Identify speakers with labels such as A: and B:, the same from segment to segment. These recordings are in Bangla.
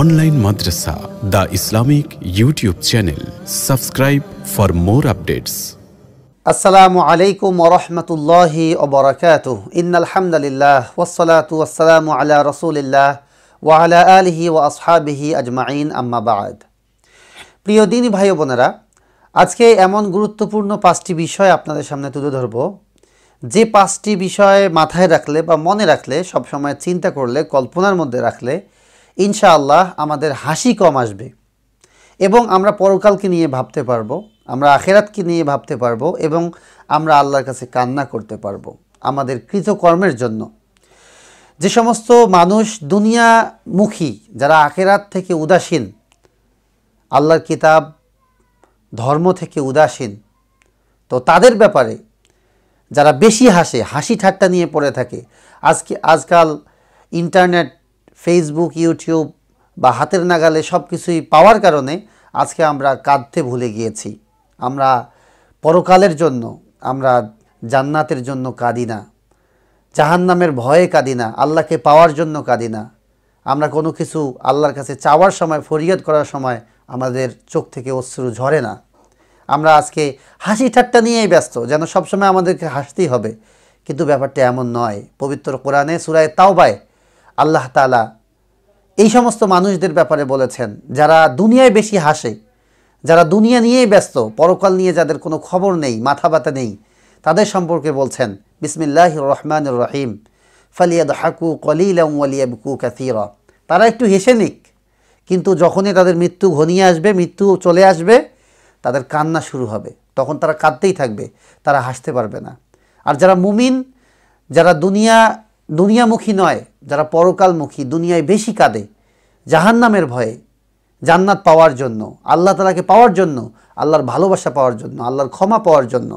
A: অনলাইন মাদ্রাসা the Islamic YouTube channel subscribe for more updates আসসালামু আলাইকুম ওরহমতুল্লাহি ওবরাকাত ইন্নালহামদুলিল্লাহ ওসলাতু আসসালামু আলা রসুলিল্লাহ ওয়ালা আলহি ও আসহাবিহি আজমাইন আম্মাবাদ প্রিয় দিন ভাই বোনেরা আজকে এমন গুরুত্বপূর্ণ পাঁচটি বিষয় আপনাদের সামনে তুলে ধরব যে পাঁচটি বিষয় মাথায় রাখলে বা মনে রাখলে সবসময় চিন্তা করলে কল্পনার মধ্যে রাখলে ইনশাআল্লাহ আমাদের হাসি কম আসবে এবং আমরা পরকালকে নিয়ে ভাবতে পারবো আমরা আখেরাতকে নিয়ে ভাবতে পারবো এবং আমরা আল্লাহর কাছে কান্না করতে পারবো আমাদের কৃতকর্মের জন্য যে সমস্ত মানুষ দুনিয়ামুখী যারা আখেরাত থেকে উদাসীন আল্লাহর কিতাব ধর্ম থেকে উদাসীন তো তাদের ব্যাপারে যারা বেশি হাসে হাসি ঠাট্টা নিয়ে পড়ে থাকে আজকে আজকাল ইন্টারনেট ফেসবুক ইউটিউব বা হাতের নাগালে সব কিছুই পাওয়ার কারণে আজকে আমরা কাঁদতে ভুলে গিয়েছি আমরা পরকালের জন্য আমরা জান্নাতের জন্য কাঁদি না জাহান্নামের ভয়ে কাঁদি না আল্লাহকে পাওয়ার জন্য কাঁদি না আমরা কোনো কিছু আল্লাহর কাছে চাওয়ার সময় ফরিয়াদ করার সময় আমাদের চোখ থেকে অশ্রু ঝরে না আমরা আজকে হাসি ঠাট্টা নিয়েই ব্যস্ত যেন সবসময় আমাদেরকে হাসতেই হবে কিন্তু ব্যাপারটা এমন নয় পবিত্র কোরআনে সুরায় তাওবায় আল্লাহ তালা এই সমস্ত মানুষদের ব্যাপারে বলেছেন যারা দুনিয়ায় বেশি হাসে যারা দুনিয়া নিয়েই ব্যস্ত পরকাল নিয়ে যাদের কোনো খবর নেই মাথা ব্যথা নেই তাদের সম্পর্কে বলছেন বিসমিল্লাহ রহমান রহিম ফালিয়াদ হাকু কলিলাউলিয়াবকু কাসিরা তারা একটু হেসে নিক কিন্তু যখনই তাদের মৃত্যু ঘনিয়ে আসবে মৃত্যু চলে আসবে তাদের কান্না শুরু হবে তখন তারা কাঁদতেই থাকবে তারা হাসতে পারবে না আর যারা মুমিন যারা দুনিয়া দুনিয়ামুখী নয় যারা পরকালমুখী দুনিয়ায় বেশি কাঁদে জাহান্নামের ভয়ে জান্নাত পাওয়ার জন্য আল্লাহ তালাকে পাওয়ার জন্য আল্লাহর ভালোবাসা পাওয়ার জন্য আল্লাহর ক্ষমা পাওয়ার জন্য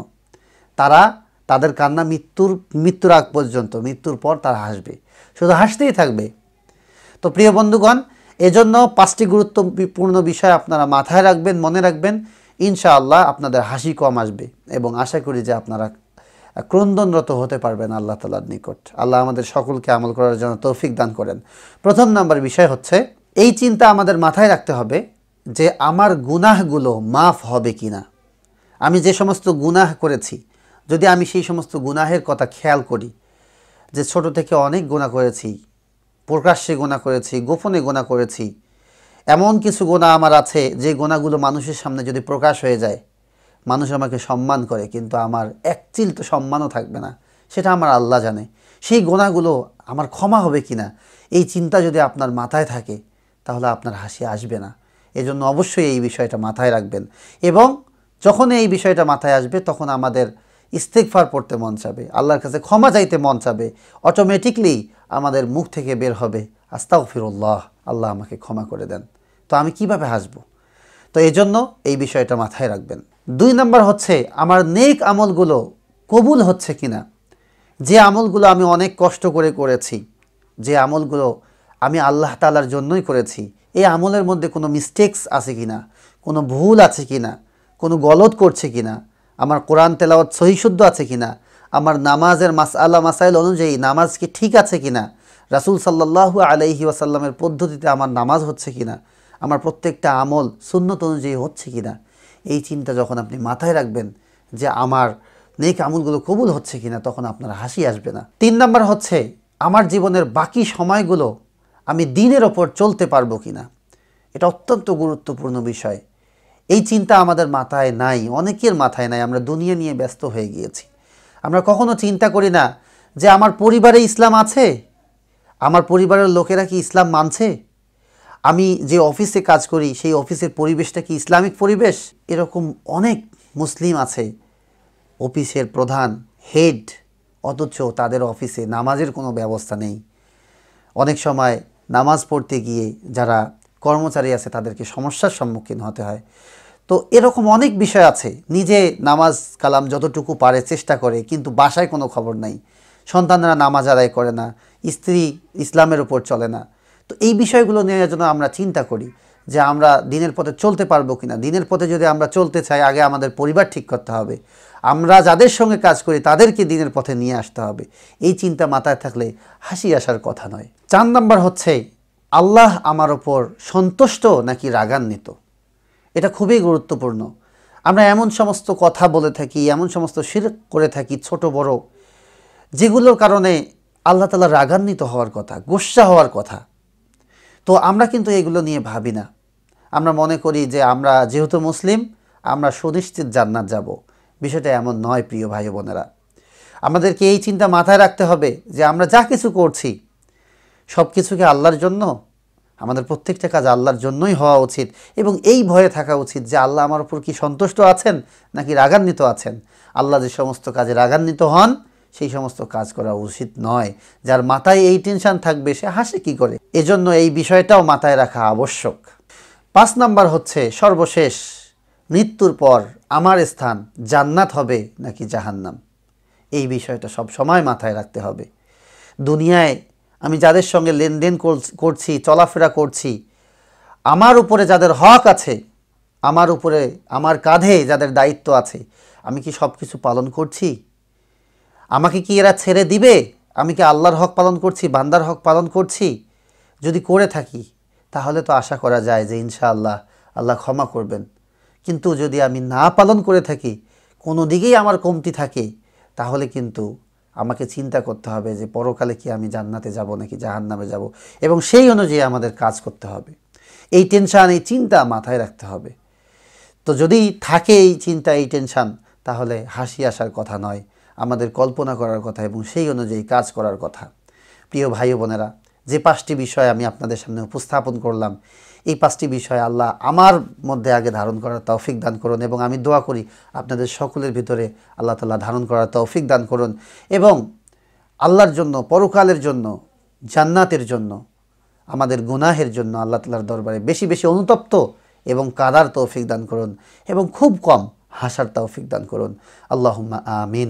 A: তারা তাদের কান্না মৃত্যুর মৃত্যুর আগ পর্যন্ত মৃত্যুর পর তারা হাসবে শুধু হাসতেই থাকবে তো প্রিয় বন্ধুগণ এজন্য পাঁচটি গুরুত্বপূর্ণ বিষয় আপনারা মাথায় রাখবেন মনে রাখবেন ইনশাআল্লাহ আপনাদের হাসি কম আসবে এবং আশা করি যে আপনারা ক্রন্দনরত হতে পারবেন আল্লাহ তালার নিকট আল্লাহ আমাদের সকলকে আমল করার জন্য তৌফিক দান করেন প্রথম নাম্বার বিষয় হচ্ছে এই চিন্তা আমাদের মাথায় রাখতে হবে যে আমার গুনাহগুলো মাফ হবে কি না আমি যে সমস্ত গুনাহ করেছি যদি আমি সেই সমস্ত গুনাহের কথা খেয়াল করি যে ছোট থেকে অনেক গোনা করেছি প্রকাশ্যে গোনা করেছি গোপনে গোনা করেছি এমন কিছু গোনা আমার আছে যে গোনাগুলো মানুষের সামনে যদি প্রকাশ হয়ে যায় মানুষ আমাকে সম্মান করে কিন্তু আমার চিল তো সম্মানও থাকবে না সেটা আমার আল্লাহ জানে সেই গোনাগুলো আমার ক্ষমা হবে কি না এই চিন্তা যদি আপনার মাথায় থাকে তাহলে আপনার হাসি আসবে না এজন্য অবশ্যই এই বিষয়টা মাথায় রাখবেন এবং যখন এই বিষয়টা মাথায় আসবে তখন আমাদের ইস্তেকফার পড়তে মন চাবে আল্লাহর কাছে ক্ষমা চাইতে মন চাবে অটোমেটিকলি আমাদের মুখ থেকে বের হবে আস্তাও ফিরুল্লাহ আল্লাহ আমাকে ক্ষমা করে দেন তো আমি কিভাবে হাসব তো এজন্য এই বিষয়টা মাথায় রাখবেন দুই নম্বর হচ্ছে আমার নেক আমলগুলো কবুল হচ্ছে কিনা যে আমলগুলো আমি অনেক কষ্ট করে করেছি যে আমলগুলো আমি আল্লাহ তালার জন্যই করেছি এই আমলের মধ্যে কোনো মিস্টেক্স আছে কি না কোনো ভুল আছে কি না কোনো গলত করছে কি না আমার কোরআন তেলাওয়াত সহিশুদ্ধ আছে কি না আমার নামাজের মাস আল্লাহ মাসাইল অনুযায়ী নামাজ কি ঠিক আছে কি না রাসুল সাল্লাহ আলাইহি ওয়াসাল্লামের পদ্ধতিতে আমার নামাজ হচ্ছে কি না আমার প্রত্যেকটা আমল সুন্নত অনুযায়ী হচ্ছে কি না এই চিন্তা যখন আপনি মাথায় রাখবেন যে আমার নেক কামুলগুলো কবুল হচ্ছে কিনা তখন আপনার হাসি আসবে না তিন নাম্বার হচ্ছে আমার জীবনের বাকি সময়গুলো আমি দিনের ওপর চলতে পারবো কিনা এটা অত্যন্ত গুরুত্বপূর্ণ বিষয় এই চিন্তা আমাদের মাথায় নাই অনেকের মাথায় নাই আমরা দুনিয়া নিয়ে ব্যস্ত হয়ে গিয়েছি আমরা কখনো চিন্তা করি না যে আমার পরিবারে ইসলাম আছে আমার পরিবারের লোকেরা কি ইসলাম মানছে আমি যে অফিসে কাজ করি সেই অফিসের পরিবেশটা কি ইসলামিক পরিবেশ এরকম অনেক মুসলিম আছে অফিসের প্রধান হেড অথচ তাদের অফিসে নামাজের কোনো ব্যবস্থা নেই অনেক সময় নামাজ পড়তে গিয়ে যারা কর্মচারী আছে তাদেরকে সমস্যার সম্মুখীন হতে হয় তো এরকম অনেক বিষয় আছে নিজে নামাজ কালাম যতটুকু পারে চেষ্টা করে কিন্তু বাসায় কোনো খবর নাই সন্তানরা নামাজ আদায় করে না স্ত্রী ইসলামের উপর চলে না তো এই বিষয়গুলো নিয়ে যেন আমরা চিন্তা করি যে আমরা দিনের পথে চলতে পারবো কি না দিনের পথে যদি আমরা চলতে চাই আগে আমাদের পরিবার ঠিক করতে হবে আমরা যাদের সঙ্গে কাজ করি তাদেরকে দিনের পথে নিয়ে আসতে হবে এই চিন্তা মাথায় থাকলে হাসি আসার কথা নয় চার নাম্বার হচ্ছে আল্লাহ আমার ওপর সন্তুষ্ট নাকি রাগান্বিত এটা খুবই গুরুত্বপূর্ণ আমরা এমন সমস্ত কথা বলে থাকি এমন সমস্ত শির করে থাকি ছোট বড় যেগুলোর কারণে আল্লাহ তালা রাগান্বিত হওয়ার কথা গুসা হওয়ার কথা তো আমরা কিন্তু এগুলো নিয়ে ভাবি না আমরা মনে করি যে আমরা যেহেতু মুসলিম আমরা সুনিশ্চিত জান্নাত যাব বিষয়টা এমন নয় প্রিয় ভাই বোনেরা আমাদেরকে এই চিন্তা মাথায় রাখতে হবে যে আমরা যা কিছু করছি সব কিছুকে আল্লাহর জন্য আমাদের প্রত্যেকটা কাজ আল্লাহর জন্যই হওয়া উচিত এবং এই ভয়ে থাকা উচিত যে আল্লাহ আমার উপর কি সন্তুষ্ট আছেন নাকি রাগান্বিত আছেন আল্লাহ যে সমস্ত কাজে রাগান্বিত হন সেই সমস্ত কাজ করা উচিত নয় যার মাথায় এই টেনশান থাকবে সে হাসে কি করে এজন্য এই বিষয়টাও মাথায় রাখা আবশ্যক পাঁচ নাম্বার হচ্ছে সর্বশেষ মৃত্যুর পর আমার স্থান জান্নাত হবে নাকি জাহান্নাম এই বিষয়টা সব সময় মাথায় রাখতে হবে দুনিয়ায় আমি যাদের সঙ্গে লেনদেন করছি চলাফেরা করছি আমার উপরে যাদের হক আছে আমার উপরে আমার কাঁধে যাদের দায়িত্ব আছে আমি কি সব কিছু পালন করছি আমাকে কি এরা ছেড়ে দিবে আমি কি আল্লাহর হক পালন করছি বান্দার হক পালন করছি যদি করে থাকি তাহলে তো আশা করা যায় যে ইনশাআল্লাহ আল্লাহ ক্ষমা করবেন কিন্তু যদি আমি না পালন করে থাকি কোনো দিকেই আমার কমতি থাকে তাহলে কিন্তু আমাকে চিন্তা করতে হবে যে পরকালে কি আমি জান্নাতে যাব নাকি জাহান্নামে যাব এবং সেই অনুযায়ী আমাদের কাজ করতে হবে এই টেনশান এই চিন্তা মাথায় রাখতে হবে তো যদি থাকে এই চিন্তা এই টেনশান তাহলে হাসি আসার কথা নয় আমাদের কল্পনা করার কথা এবং সেই অনুযায়ী কাজ করার কথা প্রিয় ভাই বোনেরা যে পাঁচটি বিষয় আমি আপনাদের সামনে উপস্থাপন করলাম এই পাঁচটি বিষয় আল্লাহ আমার মধ্যে আগে ধারণ করার তৌফিক দান করুন এবং আমি দোয়া করি আপনাদের সকলের ভিতরে আল্লাহ তাল্লাহ ধারণ করার তৌফিক দান করুন এবং আল্লাহর জন্য পরকালের জন্য জান্নাতের জন্য আমাদের গুনাহের জন্য আল্লাহ তাল্লাহর দরবারে বেশি বেশি অনুতপ্ত এবং কাদার তৌফিক দান করুন এবং খুব কম হাসার তৌফিক দান করুন আল্লাহ আমিন